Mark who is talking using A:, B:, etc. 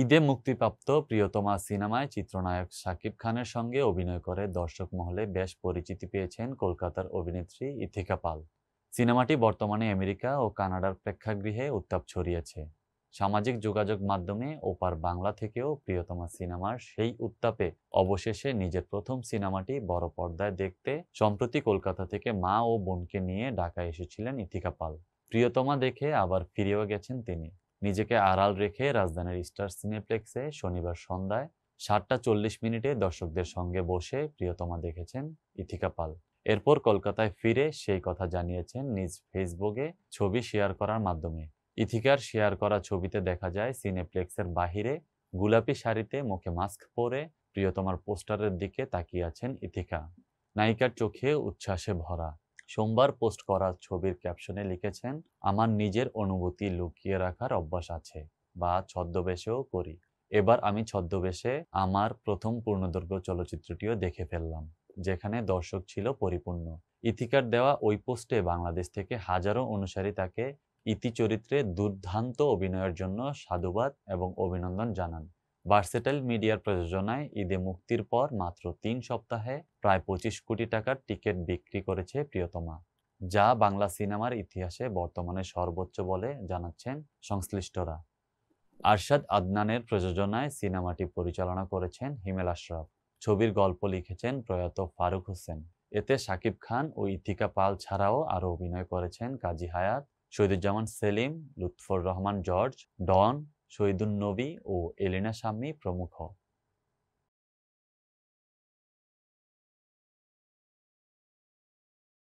A: ঈদে মুক্তিপ্রাপ্ত প্রিয়তমা সিনেমায় চিত্রনায়ক শাকিব খানের সঙ্গে অভিনয় করে দর্শক মহলে বেশ পরিচিতি পেয়েছেন কলকাতার অভিনেত্রী ইথিকা পাল সিনেমাটি বর্তমানে আমেরিকা ও কানাডার প্রেক্ষাগৃহে উত্তাপ ছড়িয়েছে সামাজিক যোগাযোগ মাধ্যমে ওপার বাংলা থেকেও প্রিয়তমা সিনেমার সেই উত্তাপে অবশেষে নিজের প্রথম সিনেমাটি বড় পর্দায় দেখতে সম্প্রতি কলকাতা থেকে মা ও বোনকে নিয়ে ঢাকায় এসেছিলেন ইথিকা পাল প্রিয়তমা দেখে আবার ফিরেও গেছেন তিনি নিজেকে আড়াল রেখে রাজধানীর স্টার সিনেপ্লেক্সে শনিবার সন্ধ্যায় সাতটা চল্লিশ মিনিটে দর্শকদের সঙ্গে বসে প্রিয়তমা দেখেছেন ইথিকা পাল এরপর কলকাতায় ফিরে সেই কথা জানিয়েছেন নিজ ফেসবুকে ছবি শেয়ার করার মাধ্যমে ইথিকার শেয়ার করা ছবিতে দেখা যায় সিনেপ্লেক্সের বাহিরে গোলাপি শাড়িতে মুখে মাস্ক পরে প্রিয়তমার পোস্টারের দিকে তাকিয়ে আছেন ইথিকা নায়িকার চোখে উচ্ছ্বাসে ভরা সোমবার পোস্ট করা ছবির ক্যাপশনে লিখেছেন আমার নিজের অনুভূতি লুকিয়ে রাখার অভ্যাস আছে বা ছদ্মবেশেও করি এবার আমি ছদ্মবেশে আমার প্রথম পূর্ণদৈর্ঘ্য চলচ্চিত্রটিও দেখে ফেললাম যেখানে দর্শক ছিল পরিপূর্ণ ইথিকার দেওয়া ওই পোস্টে বাংলাদেশ থেকে হাজারো অনুসারী তাকে ইতি চরিত্রে দুর্ধান্ত অভিনয়ের জন্য সাধুবাদ এবং অভিনন্দন জানান ভার্সেটাইল মিডিয়ার প্রযোজনায় ঈদে মুক্তির পর মাত্র তিন সপ্তাহে প্রায় পঁচিশ কোটি টাকার টিকিট বিক্রি করেছে প্রিয়তমা যা বাংলা সিনেমার ইতিহাসে বর্তমানে সর্বোচ্চ বলে জানাচ্ছেন সংশ্লিষ্টরা আরশাদ আদনানের প্রযোজনায় সিনেমাটি পরিচালনা করেছেন হিমেল আশরাফ ছবির গল্প লিখেছেন প্রয়াত ফারুক হোসেন এতে শাকিব খান ও ইথিকা পাল ছাড়াও আরও অভিনয় করেছেন কাজী হায়াত শহীদুজ্জামান সেলিম লুৎফর রহমান জর্জ ডন শহীদুল নবী ও এলেনা সাম্মি প্রমুখ